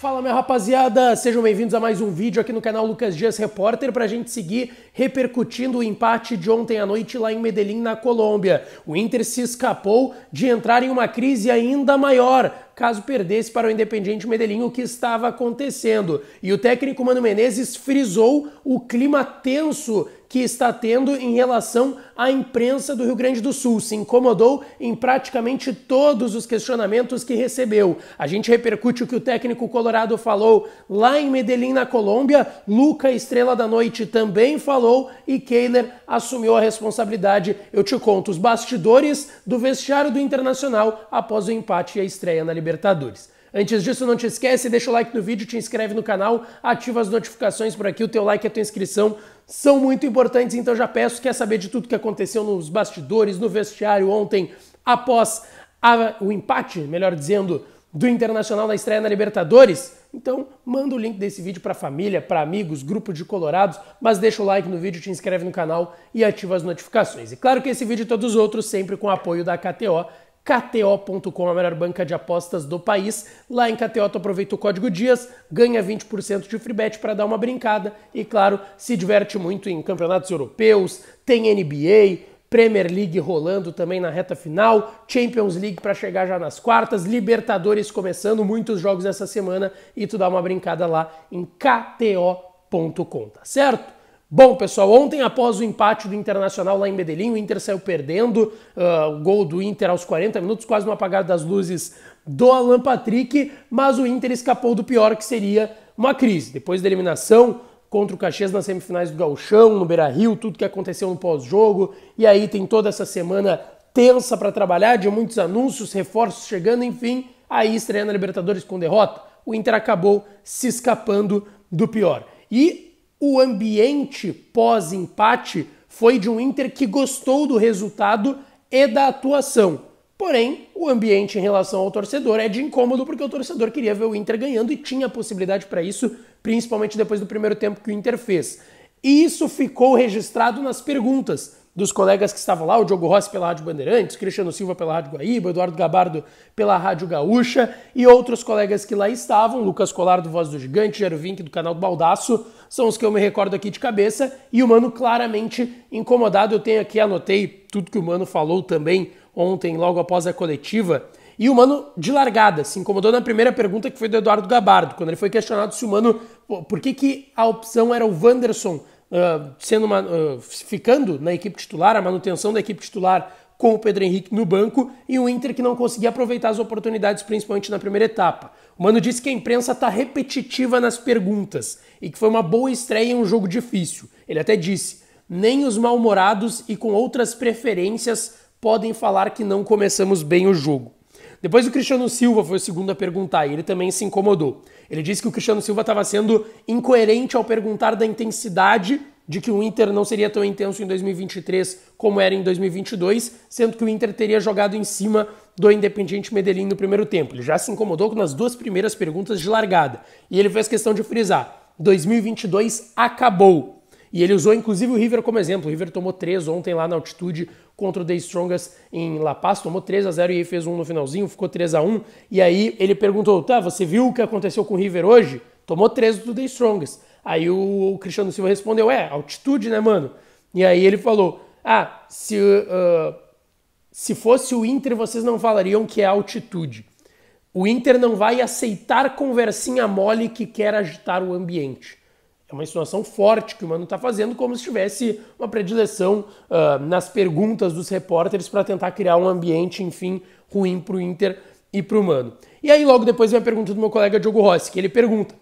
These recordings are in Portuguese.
Fala minha rapaziada, sejam bem-vindos a mais um vídeo aqui no canal Lucas Dias Repórter para a gente seguir repercutindo o empate de ontem à noite lá em Medellín, na Colômbia. O Inter se escapou de entrar em uma crise ainda maior caso perdesse para o Independiente Medellín o que estava acontecendo. E o técnico Mano Menezes frisou o clima tenso que está tendo em relação à imprensa do Rio Grande do Sul. Se incomodou em praticamente todos os questionamentos que recebeu. A gente repercute o que o técnico colorado falou lá em Medellín, na Colômbia. Luca, estrela da noite, também falou e Kehler assumiu a responsabilidade. Eu te conto os bastidores do vestiário do Internacional após o empate e a estreia na Libertadores. Antes disso, não te esquece, deixa o like no vídeo, te inscreve no canal, ativa as notificações por aqui, o teu like e a tua inscrição são muito importantes, então já peço, quer saber de tudo que aconteceu nos bastidores, no vestiário ontem, após a, o empate, melhor dizendo, do Internacional na estreia na Libertadores? Então, manda o link desse vídeo para família, para amigos, grupo de colorados, mas deixa o like no vídeo, te inscreve no canal e ativa as notificações. E claro que esse vídeo e todos os outros sempre com o apoio da KTO, KTO.com, a melhor banca de apostas do país. Lá em KTO, tu aproveita o código DIAS, ganha 20% de free bet para dar uma brincada e, claro, se diverte muito em campeonatos europeus, tem NBA, Premier League rolando também na reta final, Champions League para chegar já nas quartas, Libertadores começando, muitos jogos essa semana e tu dá uma brincada lá em KTO.com, tá certo? Bom, pessoal, ontem após o empate do Internacional lá em Medellín, o Inter saiu perdendo, uh, o gol do Inter aos 40 minutos, quase no apagar das luzes do Alan Patrick, mas o Inter escapou do pior que seria uma crise. Depois da eliminação contra o Caxias nas semifinais do Gauchão, no Beira-Rio, tudo que aconteceu no pós-jogo, e aí tem toda essa semana tensa para trabalhar, de muitos anúncios, reforços chegando, enfim, aí estreando a Libertadores com derrota, o Inter acabou se escapando do pior. E o ambiente pós-empate foi de um Inter que gostou do resultado e da atuação. Porém, o ambiente em relação ao torcedor é de incômodo porque o torcedor queria ver o Inter ganhando e tinha possibilidade para isso, principalmente depois do primeiro tempo que o Inter fez. E isso ficou registrado nas perguntas dos colegas que estavam lá, o Diogo Rossi pela Rádio Bandeirantes, Cristiano Silva pela Rádio Guaíba, Eduardo Gabardo pela Rádio Gaúcha e outros colegas que lá estavam, Lucas Colar do Voz do Gigante, Jero Vink do canal do Baldaço, são os que eu me recordo aqui de cabeça, e o Mano claramente incomodado. Eu tenho aqui, anotei tudo que o Mano falou também ontem, logo após a coletiva. E o Mano de largada se incomodou na primeira pergunta que foi do Eduardo Gabardo, quando ele foi questionado se o Mano. Por que, que a opção era o Wanderson uh, sendo uma, uh, ficando na equipe titular, a manutenção da equipe titular com o Pedro Henrique no banco e o Inter que não conseguia aproveitar as oportunidades, principalmente na primeira etapa. O Mano disse que a imprensa está repetitiva nas perguntas e que foi uma boa estreia em um jogo difícil. Ele até disse: nem os mal-humorados e com outras preferências podem falar que não começamos bem o jogo. Depois o Cristiano Silva foi o segundo a perguntar e ele também se incomodou. Ele disse que o Cristiano Silva estava sendo incoerente ao perguntar da intensidade de que o Inter não seria tão intenso em 2023 como era em 2022, sendo que o Inter teria jogado em cima do Independiente Medellín no primeiro tempo. Ele já se incomodou nas duas primeiras perguntas de largada e ele fez questão de frisar: 2022 acabou. E ele usou inclusive o River como exemplo. O River tomou três ontem lá na altitude contra o The Strongest em La Paz, tomou 3 a 0 e fez um no finalzinho, ficou 3 a 1 E aí ele perguntou: tá, você viu o que aconteceu com o River hoje? Tomou 3 do The Strongest. Aí o, o Cristiano Silva respondeu: é, altitude, né, mano? E aí ele falou: ah, se, uh, se fosse o Inter, vocês não falariam que é altitude. O Inter não vai aceitar conversinha mole que quer agitar o ambiente. É uma insinuação forte que o Mano está fazendo, como se tivesse uma predileção uh, nas perguntas dos repórteres para tentar criar um ambiente, enfim, ruim para o Inter e para o Mano. E aí, logo depois, vem a pergunta do meu colega Diogo Rossi, que ele pergunta: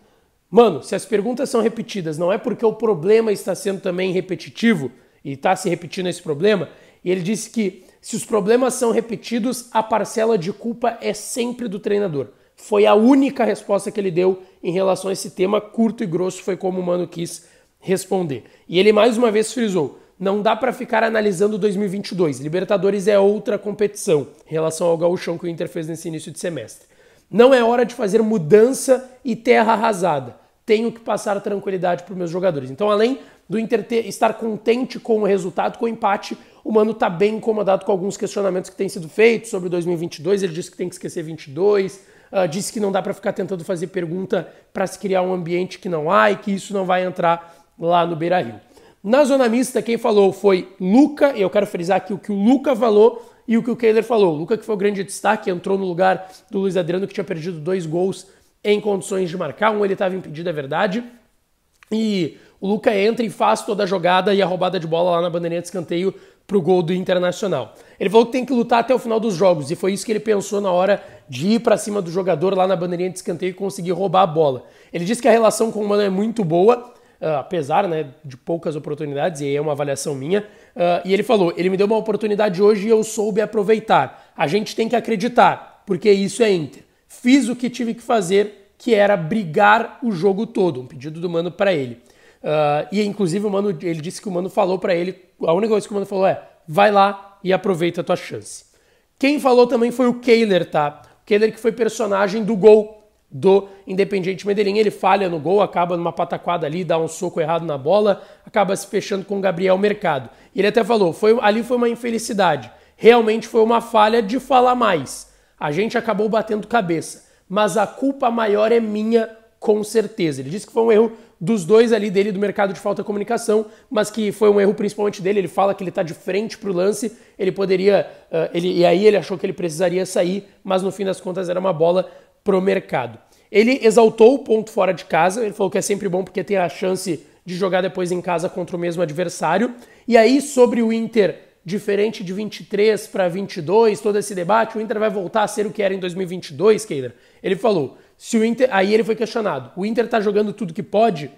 Mano, se as perguntas são repetidas, não é porque o problema está sendo também repetitivo e está se repetindo esse problema. E ele disse que se os problemas são repetidos, a parcela de culpa é sempre do treinador. Foi a única resposta que ele deu em relação a esse tema, curto e grosso, foi como o mano quis responder. E ele mais uma vez frisou: não dá para ficar analisando 2022. Libertadores é outra competição em relação ao gauchão que o Inter fez nesse início de semestre. Não é hora de fazer mudança e terra arrasada tenho que passar tranquilidade para os meus jogadores. Então, além do Inter ter, estar contente com o resultado, com o empate, o Mano está bem incomodado com alguns questionamentos que têm sido feitos sobre 2022. Ele disse que tem que esquecer 22, uh, ah, disse que não dá para ficar tentando fazer pergunta para se criar um ambiente que não há e que isso não vai entrar lá no Beira Rio. Na zona mista, quem falou foi Luca, e eu quero frisar aqui o que o Luca falou e o que o Kehler falou. O Luca, que foi o grande destaque, entrou no lugar do Luiz Adriano, que tinha perdido dois gols em condições de marcar, um ele estava impedido, é verdade. E o Luca entra e faz toda a jogada e a roubada de bola lá na bandeirinha de escanteio pro gol do Internacional. Ele falou que tem que lutar até o final dos jogos e foi isso que ele pensou na hora de ir para cima do jogador lá na bandeirinha de escanteio e conseguir roubar a bola. Ele disse que a relação com o Mano é muito boa, uh, apesar né, de poucas oportunidades, e aí é uma avaliação minha. Uh, e ele falou: ele me deu uma oportunidade hoje e eu soube aproveitar. A gente tem que acreditar, porque isso é Inter. Fiz o que tive que fazer, que era brigar o jogo todo, um pedido do mano para ele. Uh, e inclusive o mano, ele disse que o mano falou para ele, a única coisa que o mano falou é: vai lá e aproveita a tua chance. Quem falou também foi o Kehler, tá? O Kehler que foi personagem do gol do Independiente Medellín. Ele falha no gol, acaba numa pataquada ali, dá um soco errado na bola, acaba se fechando com o Gabriel Mercado. Ele até falou: foi, ali foi uma infelicidade. Realmente foi uma falha de falar mais. A gente acabou batendo cabeça, mas a culpa maior é minha, com certeza. Ele disse que foi um erro dos dois ali dele do mercado de falta de comunicação, mas que foi um erro principalmente dele. Ele fala que ele está de frente para o lance, ele poderia, uh, ele, e aí ele achou que ele precisaria sair, mas no fim das contas era uma bola pro mercado. Ele exaltou o ponto fora de casa, ele falou que é sempre bom porque tem a chance de jogar depois em casa contra o mesmo adversário. E aí sobre o Inter diferente de 23 para 22, todo esse debate, o Inter vai voltar a ser o que era em 2022, Keider? Ele falou, se o Inter, aí ele foi questionado, o Inter está jogando tudo que pode?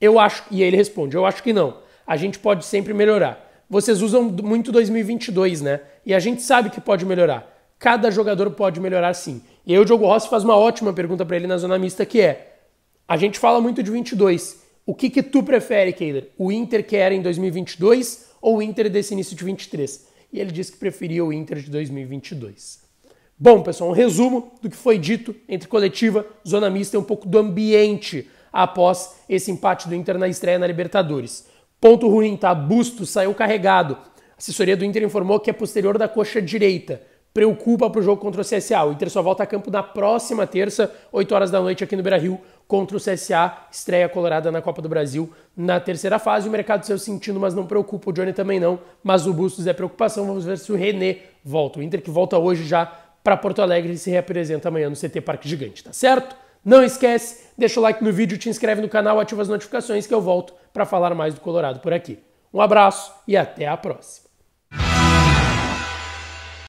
Eu acho, e aí ele responde, eu acho que não. A gente pode sempre melhorar. Vocês usam muito 2022, né? E a gente sabe que pode melhorar. Cada jogador pode melhorar sim. E aí o Diogo Rossi faz uma ótima pergunta para ele na zona mista que é: a gente fala muito de 22. O que que tu prefere, Keider? O Inter que era em 2022 ou o Inter desse início de 23. E ele disse que preferia o Inter de 2022. Bom, pessoal, um resumo do que foi dito entre coletiva, zona mista e um pouco do ambiente após esse empate do Inter na estreia na Libertadores. Ponto ruim, tá? Busto saiu carregado. A assessoria do Inter informou que é posterior da coxa direita. Preocupa para o jogo contra o CSA. O Inter só volta a campo na próxima terça, 8 horas da noite, aqui no Beira Rio, contra o CSA, estreia colorada na Copa do Brasil na terceira fase. O mercado saiu sentindo, mas não preocupa, o Johnny também não, mas o Bustos é preocupação. Vamos ver se o René volta. O Inter que volta hoje já para Porto Alegre e se reapresenta amanhã no CT Parque Gigante, tá certo? Não esquece, deixa o like no vídeo, te inscreve no canal, ativa as notificações que eu volto para falar mais do Colorado por aqui. Um abraço e até a próxima.